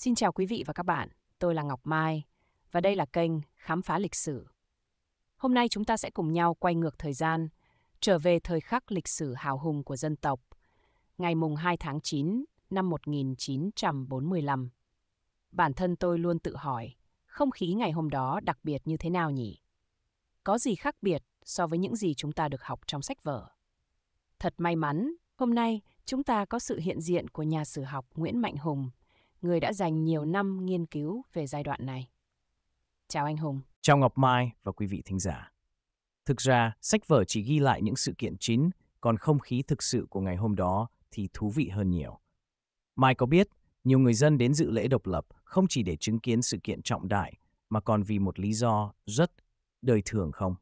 Xin chào quý vị và các bạn, tôi là Ngọc Mai và đây là kênh Khám phá lịch sử. Hôm nay chúng ta sẽ cùng nhau quay ngược thời gian, trở về thời khắc lịch sử hào hùng của dân tộc, ngày mùng 2 tháng 9 năm 1945. Bản thân tôi luôn tự hỏi, không khí ngày hôm đó đặc biệt như thế nào nhỉ? Có gì khác biệt so với những gì chúng ta được học trong sách vở? Thật may mắn, hôm nay chúng ta có sự hiện diện của nhà sử học Nguyễn Mạnh Hùng người đã dành nhiều năm nghiên cứu về giai đoạn này. Chào anh Hùng. Chào Ngọc Mai và quý vị thính giả. Thực ra, sách vở chỉ ghi lại những sự kiện chính, còn không khí thực sự của ngày hôm đó thì thú vị hơn nhiều. Mai có biết, nhiều người dân đến dự lễ độc lập không chỉ để chứng kiến sự kiện trọng đại, mà còn vì một lý do rất đời thường không?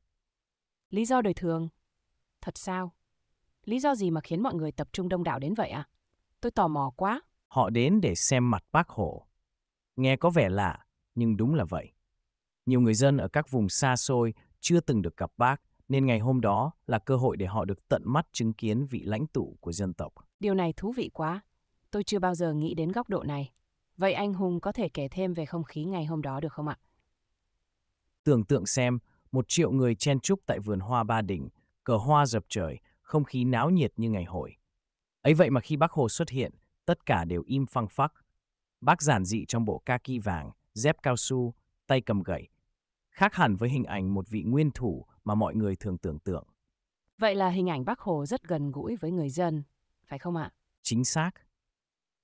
Lý do đời thường? Thật sao? Lý do gì mà khiến mọi người tập trung đông đảo đến vậy à? Tôi tò mò quá. Họ đến để xem mặt bác Hồ. Nghe có vẻ lạ, nhưng đúng là vậy. Nhiều người dân ở các vùng xa xôi chưa từng được gặp bác, nên ngày hôm đó là cơ hội để họ được tận mắt chứng kiến vị lãnh tụ của dân tộc. Điều này thú vị quá. Tôi chưa bao giờ nghĩ đến góc độ này. Vậy anh Hùng có thể kể thêm về không khí ngày hôm đó được không ạ? Tưởng tượng xem, một triệu người chen chúc tại vườn hoa Ba Đình, cờ hoa dập trời, không khí náo nhiệt như ngày hội. Ấy vậy mà khi bác Hồ xuất hiện, tất cả đều im phăng phắc. Bác giản dị trong bộ kaki vàng, dép cao su, tay cầm gậy. Khác hẳn với hình ảnh một vị nguyên thủ mà mọi người thường tưởng tượng. Vậy là hình ảnh bác Hồ rất gần gũi với người dân, phải không ạ? Chính xác.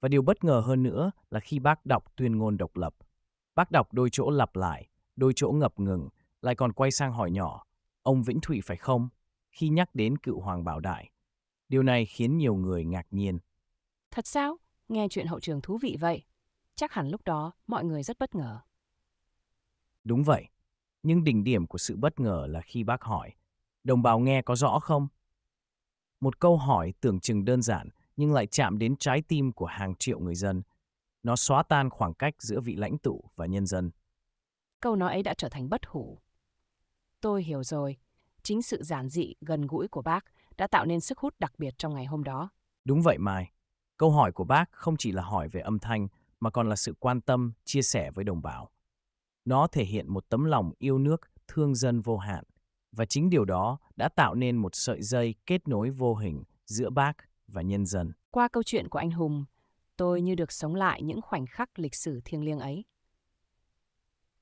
Và điều bất ngờ hơn nữa là khi bác đọc tuyên ngôn độc lập, bác đọc đôi chỗ lặp lại, đôi chỗ ngập ngừng, lại còn quay sang hỏi nhỏ, ông Vĩnh Thụy phải không? Khi nhắc đến cựu hoàng bảo đại. Điều này khiến nhiều người ngạc nhiên. Thật sao? Nghe chuyện hậu trường thú vị vậy. Chắc hẳn lúc đó mọi người rất bất ngờ. Đúng vậy. Nhưng đỉnh điểm của sự bất ngờ là khi bác hỏi, đồng bào nghe có rõ không? Một câu hỏi tưởng chừng đơn giản nhưng lại chạm đến trái tim của hàng triệu người dân. Nó xóa tan khoảng cách giữa vị lãnh tụ và nhân dân. Câu nói ấy đã trở thành bất hủ. Tôi hiểu rồi. Chính sự giản dị, gần gũi của bác đã tạo nên sức hút đặc biệt trong ngày hôm đó. Đúng vậy Mai. Câu hỏi của bác không chỉ là hỏi về âm thanh mà còn là sự quan tâm, chia sẻ với đồng bào. Nó thể hiện một tấm lòng yêu nước, thương dân vô hạn. Và chính điều đó đã tạo nên một sợi dây kết nối vô hình giữa bác và nhân dân. Qua câu chuyện của anh Hùng, tôi như được sống lại những khoảnh khắc lịch sử thiêng liêng ấy.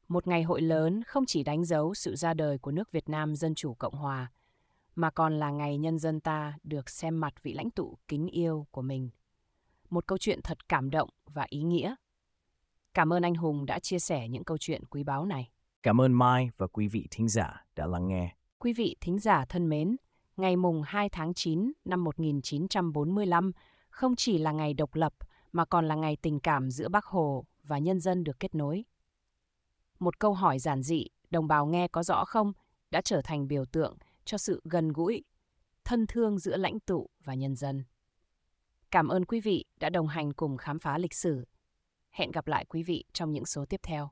Một ngày hội lớn không chỉ đánh dấu sự ra đời của nước Việt Nam Dân Chủ Cộng Hòa, mà còn là ngày nhân dân ta được xem mặt vị lãnh tụ kính yêu của mình một câu chuyện thật cảm động và ý nghĩa. Cảm ơn anh Hùng đã chia sẻ những câu chuyện quý báu này. Cảm ơn Mai và quý vị thính giả đã lắng nghe. Quý vị thính giả thân mến, ngày mùng 2 tháng 9 năm 1945 không chỉ là ngày độc lập mà còn là ngày tình cảm giữa Bác Hồ và nhân dân được kết nối. Một câu hỏi giản dị, đồng bào nghe có rõ không, đã trở thành biểu tượng cho sự gần gũi, thân thương giữa lãnh tụ và nhân dân. Cảm ơn quý vị đã đồng hành cùng khám phá lịch sử. Hẹn gặp lại quý vị trong những số tiếp theo.